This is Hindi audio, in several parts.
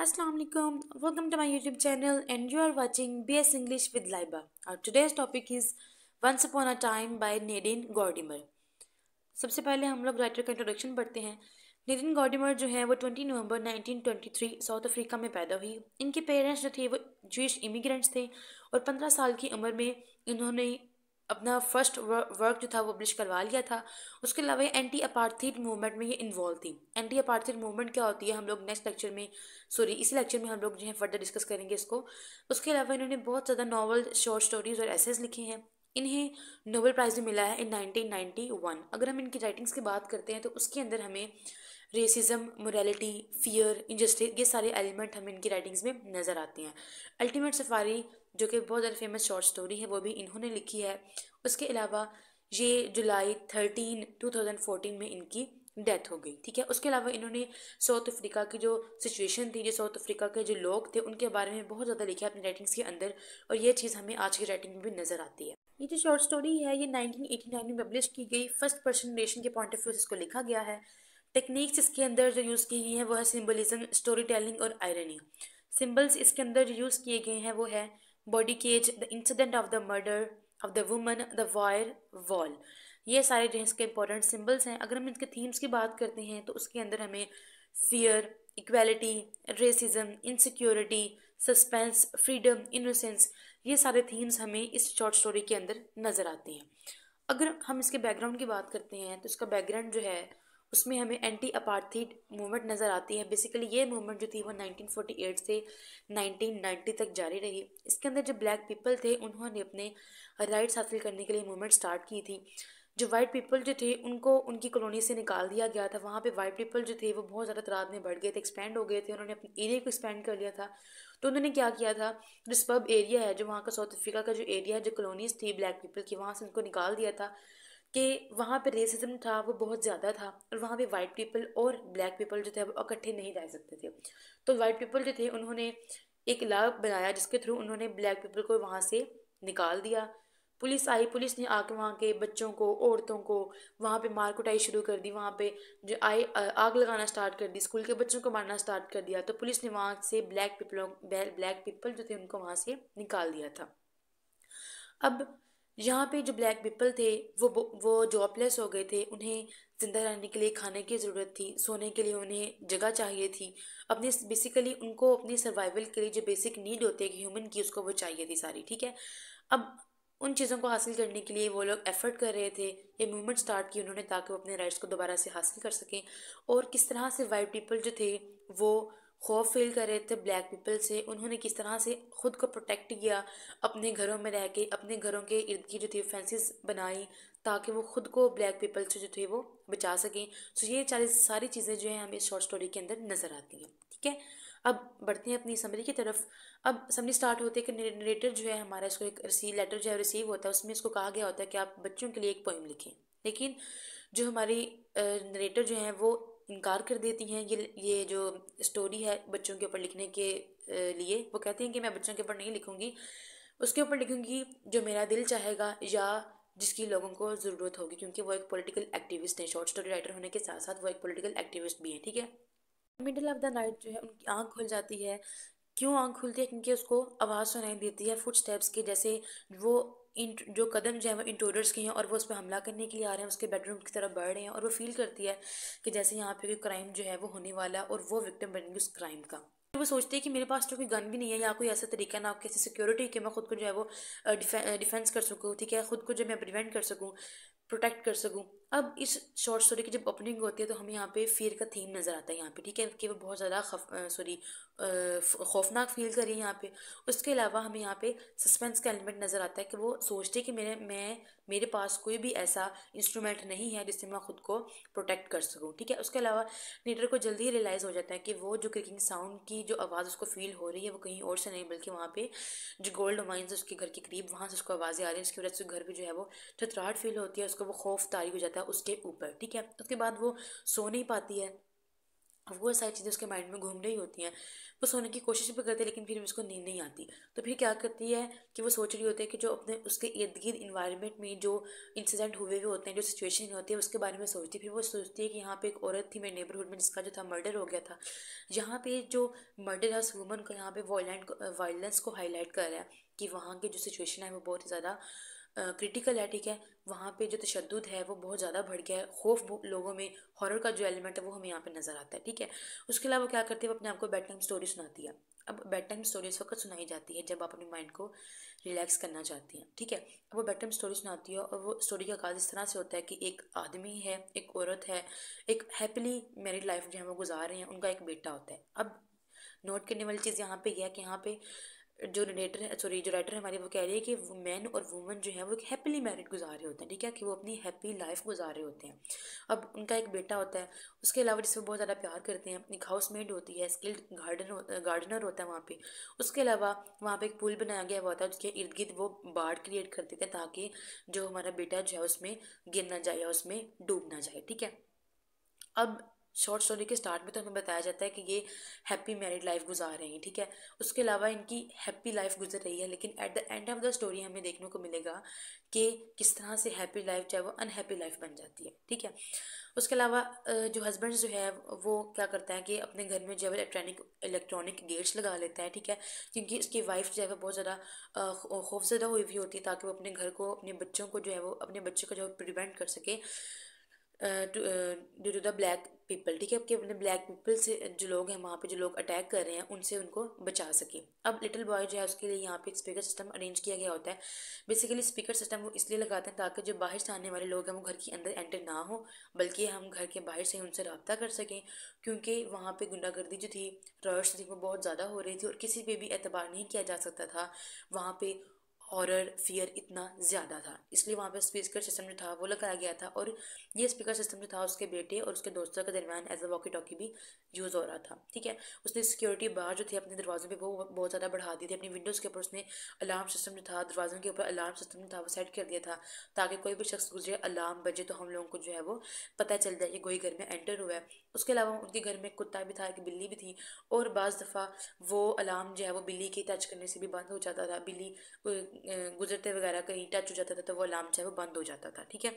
अस्सलाम वालेकुम welcome to my YouTube channel and you are watching BS English with Laiba और today's topic is once upon a time by Nadine Gordimer सबसे पहले हम लोग राइटर का इंट्रोडक्शन पढ़ते हैं नेडिन गॉडिमर जो है वो 20 नवंबर 1923 साउथ अफ्रीका में पैदा हुई इनके पेरेंट्स जो थे वो जूश इमिग्रेंट्स थे और पंद्रह साल की उम्र में इन्होंने अपना फर्स्ट वर्क जो था वो पब्लिश करवा लिया था उसके अलावा ये एंटी अपार्थीड मूवमेंट में ये इन्वॉल्व थी एंटी अपार्थीड मूवमेंट क्या होती है हम लोग नेक्स्ट लेक्चर में सॉरी इसी लेक्चर में हम लोग जो है फर्दर डिस्कस करेंगे इसको उसके अलावा इन्होंने बहुत ज़्यादा नॉवल शॉर्ट स्टोरीज और एसेज लिखे हैं इन्हें नोबेल प्राइज़ भी मिला है इन वन अगर हम इनकी राइटिंग्स की बात करते हैं तो उसके अंदर हमें रेसिज्म मोरलिटी फियर इंजस्टिस ये सारे एलिमेंट हमें इनकी राइटिंग्स में नज़र आते हैं अल्टीमेट सफारी जो कि बहुत ज़्यादा फेमस शॉर्ट स्टोरी है वो भी इन्होंने लिखी है उसके अलावा ये July thirteen two thousand fourteen में इनकी डेथ हो गई ठीक है उसके अलावा इन्होंने साउथ अफ्रीका की जो सिचुएशन थी जो साउथ अफ्रीका के जो लोग थे उनके बारे में बहुत ज़्यादा लिखा है अपनी राइटिंग्स के अंदर और ये चीज़ हमें आज की राइटिंग में भी नज़र आती है ये जो शॉर्ट स्टोरी है ये 1989 में पब्लिश की गई फर्स्ट पर्सन रिलेशन के पॉइंट ऑफ व्यू से इसको लिखा गया है टेक्निक्स इसके अंदर जो यूज़ की गई हैं वो है सिम्बलिज्म स्टोरी टेलिंग और आयरनी सिम्बल्स इसके अंदर जो यूज़ किए गए हैं वो है body cage the incident of the murder of the woman the wire wall ये सारे जो इसके इंपॉर्टेंट सिम्बल्स हैं अगर हम इनके थीम्स की बात करते हैं तो उसके अंदर हमें fear equality racism insecurity suspense freedom innocence ये सारे थीम्स हमें इस शॉर्ट स्टोरी के अंदर नज़र आते हैं अगर हम इसके बैकग्राउंड की बात करते हैं तो इसका बैकग्राउंड जो है उसमें हमें एंटी अपार्थीड मूवमेंट नज़र आती है बेसिकली ये मूवमेंट जो थी वो 1948 से 1990 तक जारी रही इसके अंदर जो ब्लैक पीपल थे उन्होंने अपने राइट्स हासिल करने के लिए मूवमेंट स्टार्ट की थी जो वाइट पीपल जो थे उनको उनकी कॉलोनी से निकाल दिया गया था वहाँ पे वाइट पीपल जो थे वो बहुत ज़्यादा तादाद में बढ़ गए थे एक्सपेंड हो गए थे उन्होंने अपने एरिया को एक्सपेंड कर लिया था तो उन्होंने क्या किया था जो स्पब एरिया है जो वहाँ का साउथ अफ्रीका का जो एरिया है जो कॉलोनीज थी ब्लैक पीपल की वहाँ से उनको निकाल दिया था कि वहाँ पे रेसिज्म था वो बहुत ज़्यादा था और वहाँ पे वाइट पीपल और ब्लैक पीपल जो थे वो इकट्ठे नहीं रह सकते थे तो वाइट पीपल जो थे उन्होंने एक लॉ बनाया जिसके थ्रू उन्होंने ब्लैक पीपल को वहाँ से निकाल दिया पुलिस आई पुलिस ने आके वहाँ के बच्चों को औरतों को वहाँ पे मार कुटाई शुरू कर दी वहाँ पे जो आई आग लगाना स्टार्ट कर दी स्कूल के बच्चों को मारना स्टार्ट कर दिया तो पुलिस ने वहाँ से ब्लैक पीपलों ब्लैक पीपल जो थे उनको वहाँ से निकाल दिया था अब यहाँ पे जो ब्लैक पीपल थे वो वो जॉबलेस हो गए थे उन्हें ज़िंदा रहने के लिए खाने की ज़रूरत थी सोने के लिए उन्हें जगह चाहिए थी अपने बेसिकली उनको अपनी सर्वाइवल के लिए जो बेसिक नीड होती है ह्यूमन की उसको वो चाहिए थी सारी ठीक है अब उन चीज़ों को हासिल करने के लिए वो लोग एफर्ट कर रहे थे ये मूवमेंट स्टार्ट की उन्होंने ताकि वो अपने राइट्स को दोबारा से हासिल कर सकें और किस तरह से वाइट पीपल जो थे वो खौफ फील कर रहे थे ब्लैक पीपल से उन्होंने किस तरह से ख़ुद को प्रोटेक्ट किया अपने घरों में रह के अपने घरों के इर्द की जो थी फेंसिस बनाई ताकि वो ख़ुद को ब्लैक पीपल से जो थे वो बचा सकें सो तो ये चालीस सारी चीज़ें जो हैं हमें शॉर्ट स्टोरी के अंदर नज़र आती हैं ठीक है अब बढ़ते हैं अपनी समरी की तरफ अब समरी स्टार्ट होते कि नरेटर जो है हमारा इसको एक रिसीव लेटर जो है रिसीव होता है उसमें इसको कहा गया होता है कि आप बच्चों के लिए एक पोइम लिखें लेकिन जो हमारी नरेटर जो है वो इनकार कर देती हैं ये ये जो स्टोरी है बच्चों के ऊपर लिखने के लिए वो कहती हैं कि मैं बच्चों के ऊपर नहीं लिखूँगी उसके ऊपर लिखूँगी जो मेरा दिल चाहेगा या जिसकी लोगों को ज़रूरत होगी क्योंकि वो एक पॉलिटिकल एक्टिविस्ट हैं शॉर्ट स्टोरी राइटर होने के साथ साथ वो एक पॉलिटिकल एक्टिविस्ट भी हैं ठीक है मिडिल ऑफ द नाइट जो है उनकी आँख खुल जाती है क्यों आँख खुलती है क्योंकि उसको आवाज़ सुनाई देती है फुट स्टेप्स की जैसे वो जो कदम जो है वो इंटोडर्स के हैं और वो उस पर हमला करने के लिए आ रहे हैं उसके बेडरूम की तरफ बढ़ रहे हैं और वो फील करती है कि जैसे यहाँ पे कोई क्राइम जो है वो होने वाला और वो विक्टिम बनेगी उस क्राइम का वो सोचती है कि मेरे पास तो कोई गन भी नहीं है या कोई ऐसा तरीका ना किसी सिक्योरिटी के मैं खुद को जो है वो डिफेंस कर सकूँ ठीक है खुद को जो मैं प्रिवेंट कर सकूँ प्रोटेक्ट कर सकूँ अब इस शॉर्ट स्टोरी की जब ओपनिंग होती है तो हमें यहाँ पे फियर का थीम नज़र आता है यहाँ पे ठीक है कि वो बहुत ज़्यादा सॉरी खौफनाक फील कर रही है यहाँ पे उसके अलावा हमें यहाँ पे सस्पेंस का एलिमेंट नज़र आता है कि वो सोचते कि मेरे मैं मेरे पास कोई भी ऐसा इंस्ट्रूमेंट नहीं है जिससे मैं ख़ुद को प्रोटेक्ट कर सकूँ ठीक है उसके अलावा नीटर को जल्दी ही रियलाइज़ हो जाता है कि वो जो क्रिकिंग साउंड की जो आवाज़ उसको फील हो रही है वो कहीं और से नहीं बल्कि वहाँ पर जो गोल्ड माइन्स उसके घर के करीब वहाँ से उसको आवाज़ें आ रही है उसकी वजह से घर पर जो है वो छतराहट फील होती है उसको वो खौफ तारी हो जाता है जाएगा उसके ऊपर ठीक है उसके बाद वो सो नहीं पाती है वो सारी चीज़ें उसके माइंड में घूम रही होती हैं वो सोने की कोशिश भी करती है लेकिन फिर भी उसको नींद नहीं आती तो फिर क्या करती है कि वो सोच रही होती है कि जो अपने उसके इर्द गिर्द इन्वायरमेंट में जो इंसिडेंट हुए हुए होते हैं जो सिचुएशन होती है उसके बारे में सोचती है फिर वो सोचती है कि यहाँ पे एक औरत थी मेरे नेबरहुड में जिसका जो था मर्डर हो गया था यहाँ पे जो मर्डर है उस वुमन को यहाँ पे वायलेंट वायलेंस को हाईलाइट कर रहा है कि वहाँ की जो सिचुएशन है वो बहुत ही ज़्यादा क्रिटिकल है ठीक है वहाँ पे जो तशद है वो बहुत ज़्यादा बढ़ गया है खौफ लोगों में हॉरर का जो एलिमेंट है वो हमें यहाँ पे नज़र आता है ठीक है उसके अलावा क्या करती है वो अपने आप को बेड टाइम स्टोरी सुनाती है अब बेड टाइम स्टोरी उस वक्त सुनाई जाती है जब आप अपने माइंड को रिलैक्स करना चाहती हैं ठीक है अब वो बेड टाइम स्टोरी सुनाती है और वो स्टोरी का आगाज़ इस तरह से होता है कि एक आदमी है एक औरत है एक हैप्पीली मैरिड लाइफ जो है वो गुजार रहे हैं उनका एक बेटा होता है अब नोट करने वाली चीज़ यहाँ पे यह है कि यहाँ पे जो रिनेटर है सॉरी जो राइटर है हमारी वो कह रही है कि मैन और वुमेन जो है वो एक हैप्पीली मैरिड गुजार रहे होते हैं ठीक है कि वो अपनी हैप्पी लाइफ गुजार रहे होते हैं अब उनका एक बेटा होता है उसके अलावा जिसमें बहुत ज़्यादा प्यार करते हैं एक हाउस मेड होती है स्किल्ड गार्डन गार्डनर होता है वहाँ पर उसके अलावा वहाँ पर एक पुल बनाया गया हुआ था उसके इर्द गिर्द वो बाढ़ क्रिएट कर देते हैं ताकि जो हमारा बेटा जो है उसमें गिर ना जाए या उसमें डूब ना जाए ठीक है अब शॉर्ट स्टोरी के स्टार्ट में तो हमें बताया जाता है कि ये हैप्पी मैरिड लाइफ गुजार रही हैं ठीक है उसके अलावा इनकी हैप्पी लाइफ गुजर रही है लेकिन at the end of the story हमें देखने को मिलेगा कि किस तरह से हैप्पी लाइफ चाहे वो अनहैप्पी लाइफ बन जाती है ठीक है उसके अलावा जो हस्बैंड जो है वो क्या करता है कि अपने घर में जो है इलेक्ट्रॉनिक इलेक्ट्रॉनिक गेट्स लगा लेता है ठीक है क्योंकि उसकी वाइफ जो है बहुत ज़्यादा खौफजदा हुई भी होती है ताकि वो अपने घर को अपने बच्चों को जो है वो अपने बच्चों को जो है प्रिवेंट कर सके due to the black people ठीक है कि अपने ब्लैक पीपल से जो लोग हैं वहाँ पे जो लोग अटैक कर रहे हैं उनसे उनको बचा सके अब लिटिल बॉय जो है उसके लिए यहाँ पे स्पीकर सिस्टम अरेंज किया गया होता है बेसिकली स्पीकर सिस्टम वो इसलिए लगाते हैं ताकि जो बाहर से आने वाले लोग हैं वो घर के अंदर एंटर ना हो बल्कि हम घर के बाहर से उनसे रबता कर सकें क्योंकि वहाँ पर गुंडागर्दी जो थी रॉयट्स थी वो बहुत ज़्यादा हो रही थी और किसी पर भी एतबार नहीं किया जा सकता था वहाँ पर हॉरर फियर इतना ज़्यादा था इसलिए वहाँ पे स्पीकर सिस्टम जो था वो लगाया गया था और ये स्पीकर सिस्टम जो था उसके बेटे और उसके दोस्तों के दरमियान एज अ वॉकी टॉकी भी यूज़ हो रहा था ठीक है उसने सिक्योरिटी बार जो थी अपने दरवाज़ों पे वो बहुत ज़्यादा बढ़ा दी थी अपनी विंडोज़ के ऊपर उसने अलार्म सिस्टम जो था दरवाज़ों के ऊपर अलार्म सिस्टम जो था वो सेट कर दिया था ताकि कोई भी शख्स गुजरे अलार्म बजे तो हम लोगों को जो है वो पता चल जाए कि कोई घर में एंटर हुआ है उसके अलावा उनके घर में कुत्ता भी था एक बिल्ली भी थी और बज़ दफ़ा वो अलार्म जो है वो बिल्ली के टच करने से भी बंद हो जाता था बिल्ली गुजरते वगैरह कहीं टच हो जाता था तो वो अलार्म जो है वो बंद हो जाता था ठीक है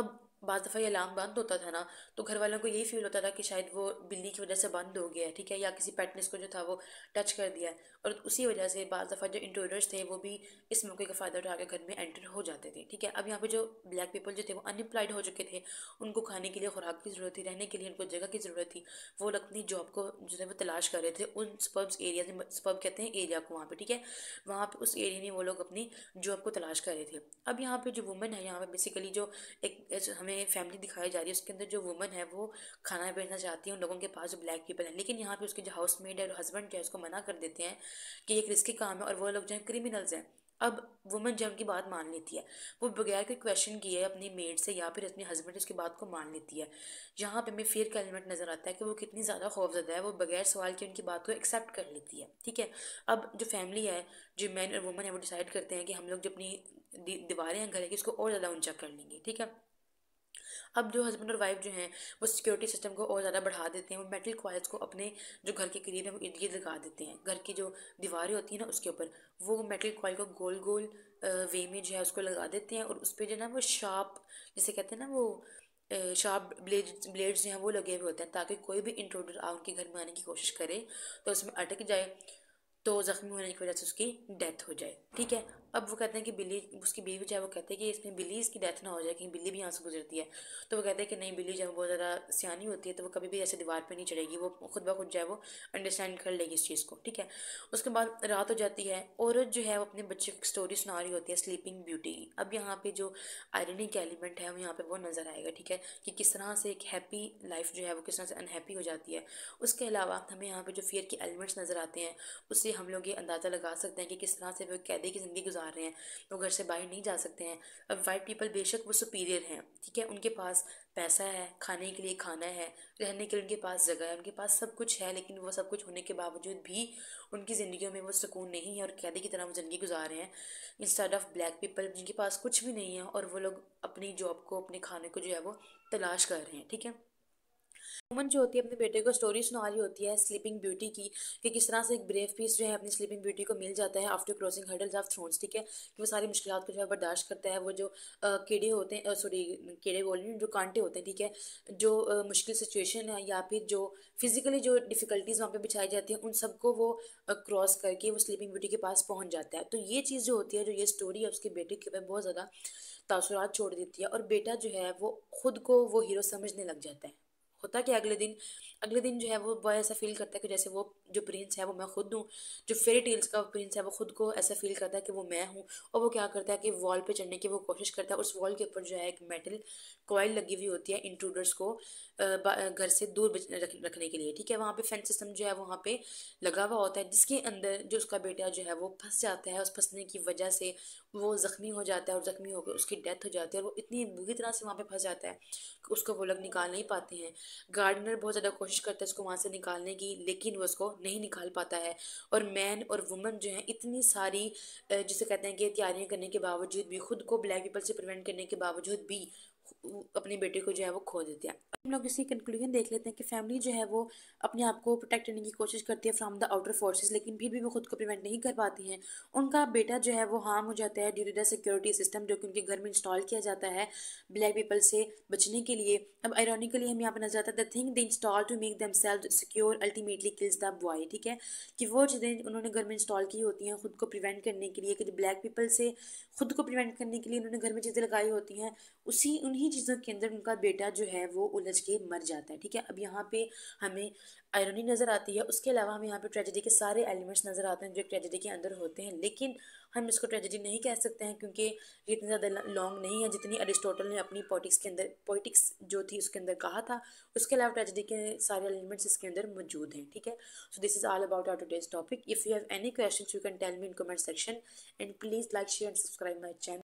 अब बज दफ़ा ये अलार्म बंद होता था ना तो घर वालों को यही फील होता था कि शायद वो बिल्ली की वजह से बंद हो गया है ठीक है या किसी पैटनेस को जो था वो टच कर दिया है और उसी वजह से बाद दफ़ा जो इंट्रोडर्स थे वो भी इस मौके का फ़ायदा उठा के घर में एंटर हो जाते थे ठीक है अब यहाँ पे जो ब्लैक पीपल जो थे वो अनएम्प्लॉयड हो चुके थे उनको खाने के लिए खुराक की ज़रूरत थी रहने के लिए उनको जगह की ज़रूरत थी वो अपनी जॉब को जो है वो तलाश कर रहे थे उन स्पब्स एरिया से स्पब कहते हैं एरिया को वहाँ पर ठीक है वहाँ पर उस एरिया में वो लोग अपनी जॉब को तलाश कर रहे थे अब यहाँ पर जो वुमेन है यहाँ पर बेसिकली जो एक हमें फैमिली दिखाई जा रही है उसके अंदर जो वुमन है वो खाना बेचना चाहती है उन लोगों के पास जो ब्लैक पीपल हैं लेकिन यहाँ पे उसके जो हाउस मेड है हस्बैंड जो है उसको मना कर देते हैं कि ये एक रिस्की काम है और वो लोग जो है क्रिमिनल्स हैं अब वुमेन जो उनकी बात मान लेती है वो बगैर कोई क्वेश्चन किए अपनी मेड से या फिर अपने हस्बैंड उसकी बात को मान लेती है यहाँ पे हमें फिर का एलिमेंट नज़र आता है कि वो कितनी ज़्यादा खौफजदा है वो बगैर सवाल के उनकी बात को एक्सेप्ट कर लेती है ठीक है अब जो फैमिली है जो मैन और वुमन है वो डिसाइड करते हैं कि हम लोग जो अपनी दीवारें हैं घर की उसको और ज़्यादा ऊंचा कर लेंगे ठीक है अब जो हस्बैंड और वाइफ जो हैं वो सिक्योरिटी सिस्टम को और ज़्यादा बढ़ा देते हैं वो मेटल कॉयल्स को अपने जो घर के करीब है वो इर्द गिर्द लगा देते हैं घर की जो दीवारें होती हैं ना उसके ऊपर वो मेटल कॉयल को गोल गोल वे में जो है उसको लगा देते हैं और उस पर जो है ना वो शार्प जिसे कहते हैं ना वो शार्प ब्लेड ब्लेड्स जो हैं वो लगे हुए होते हैं ताकि कोई भी इंट्रोडर आ उनके घर में आने की कोशिश करे तो उसमें अटक जाए तो ज़ख्मी होने की वजह से उसकी डेथ हो जाए ठीक है अब वो कहते हैं कि बिल्ली उसकी बीवी जो है वो कहते हैं कि इसमें बिल्ली इसकी डेथ ना हो जाए कहीं बिल्ली भी यहाँ से गुजरती है तो वो कहते हैं कि नहीं बिल्ली जो है बहुत ज़्यादा सियानी होती है तो वो कभी भी ऐसे दीवार पर नहीं चढ़ेगी वो खुद ब खुद जो है वो अंडरस्टैंड कर लेगी इस चीज़ को ठीक है उसके बाद रात हो जाती है औरत जो है वो अपने बच्चे की स्टोरी सुना रही होती है स्लीपिंग ब्यूटी की अब यहाँ पर जो आयरनिक एलिमेंट है वो यहाँ पर वो नज़र आएगा ठीक है कि किस तरह से एक हैप्पी लाइफ जो है वो किस तरह से अनहैप्पी हो जाती है उसके अलावा हमें यहाँ पर जो फियर के एलिमेंट्स नज़र आते हैं उससे हम लोग ये अंदाज़ा लगा सकते हैं कि किस तरह से वो कैदी की ज़िंदगी गुजार रहे हैं वो घर से बाहर नहीं जा सकते हैं अब वाइट पीपल बेशक वो सुपीरियर हैं ठीक है उनके पास पैसा है खाने के लिए खाना है रहने के लिए उनके पास जगह है उनके पास सब कुछ है लेकिन वो सब कुछ होने के बावजूद भी उनकी ज़िंदगी में वो सुकून नहीं है और कैदी की तरह वो ज़िंदगी गुजार रहे हैं इंस्टेड ऑफ ब्लैक पीपल जिनके पास कुछ भी नहीं है और वो लोग अपनी जॉब को अपने खाने को जो है वो तलाश कर रहे हैं ठीक है वुमन जो होती है अपने बेटे को स्टोरी सुना रही होती है स्लीपिंग ब्यूटी की कि किस तरह से एक ब्रेव पीस जो है अपनी स्लीपिंग ब्यूटी को मिल जाता है after crossing hurdles of thorns ठीक है कि वो सारी मुश्किल को जो है बर्दाश्त करता है वो जो कीड़े होते हैं सॉरी कीड़े बोल रही जो कांटे होते हैं ठीक है जो आ, मुश्किल सिचुएशन है या फिर जो फिजिकली जो डिफ़िकल्टीज़ वहाँ पर बिछाई जाती है उन सबको वो क्रॉस करके वो स्लीपिंग ब्यूटी के पास पहुँच जाता है तो ये चीज़ जो होती है जो ये स्टोरी है उसके बेटे के ऊपर बहुत ज़्यादा तासरात छोड़ देती है और बेटा जो है वो खुद को वो हीरो समझने लग जाता है होता कि अगले दिन अगले दिन जो है वो बॉय ऐसा फील करता है कि जैसे वो जो प्रिंस है वो मैं खुद हूँ जो फेरी टेल्स का प्रिंस है वो खुद को ऐसा फील करता है कि वो मैं हूँ और वो क्या करता है कि वॉल पे चढ़ने की वो कोशिश करता है उस वॉल के ऊपर जो है एक मेटल कॉयल लगी हुई होती है इंट्रूडर्स को घर से दूर रखने के लिए ठीक है वहाँ पे फेंस सिस्टम जो है वहाँ पे लगा हुआ होता है जिसके अंदर जो उसका बेटा जो है वो फंस जाता है उस फंसने की वजह से वो ज़ख्मी हो जाता है और ज़ख्मी होकर उसकी डेथ हो जाती है और वो इतनी बुरी तरह से वहाँ पर फंस जाता है कि उसको वो लोग निकाल नहीं पाते हैं गार्डनर बहुत ज़्यादा कोशिश करता है उसको वहाँ से निकालने की लेकिन वो उसको नहीं निकाल पाता है और मैन और वुमेन जो है इतनी सारी जिसे कहते हैं कि तैयारियाँ करने के बावजूद भी ख़ुद को ब्लैक पीपल से प्रिवेंट करने के बावजूद भी अपने बेटे को जो है वो खो देते हैं हम लोग इसी कंक्लूजन देख लेते हैं कि फैमिली जो है वो अपने आप को प्रोटेक्ट करने की कोशिश करती है फ्रॉम द आउटर फोर्सेस लेकिन फिर भी वो खुद को प्रिवेंट नहीं कर पाती हैं उनका बेटा जो है वो हार्म हो जाता है due to the security system जो कि उनके घर में इंस्टॉल किया जाता है ब्लैक पीपल से बचने के लिए अब आयरॉनिकली हम यहाँ पर नजर आता है the thing the install to make themselves secure ultimately kills the boy ठीक है कि वो चीज़ें उन्होंने घर में इंस्टॉल की होती हैं खुद को प्रिवेंट करने के लिए कि ब्लैक पीपल से खुद को प्रिवेंट करने के लिए उन्होंने घर में चीज़ें लगाई होती हैं उसी उन्हीं चीज़ों के अंदर उनका बेटा जो है वो उलझ के मर जाता है ठीक है अब यहाँ पे हमें आयरनी नज़र आती है उसके अलावा हमें यहाँ पे ट्रेजेडी के सारे एलिमेंट्स नज़र आते हैं जो ट्रेजेडी के अंदर होते हैं लेकिन हम इसको ट्रेजेडी नहीं कह सकते हैं क्योंकि ये इतना ज़्यादा लॉन्ग नहीं है जितनी अरिस्टोटल ने अपनी पॉलिटिक्स के अंदर पॉलिटिक्स जो थी उसके अंदर कहा था उसके अलावा ट्रेजेडी के सारे एलिमेंट्स इसके अंदर मौजूद हैं ठीक है so this is all about our today's topic if you have any question you can tell me in comment section and please like share and subscribe my channel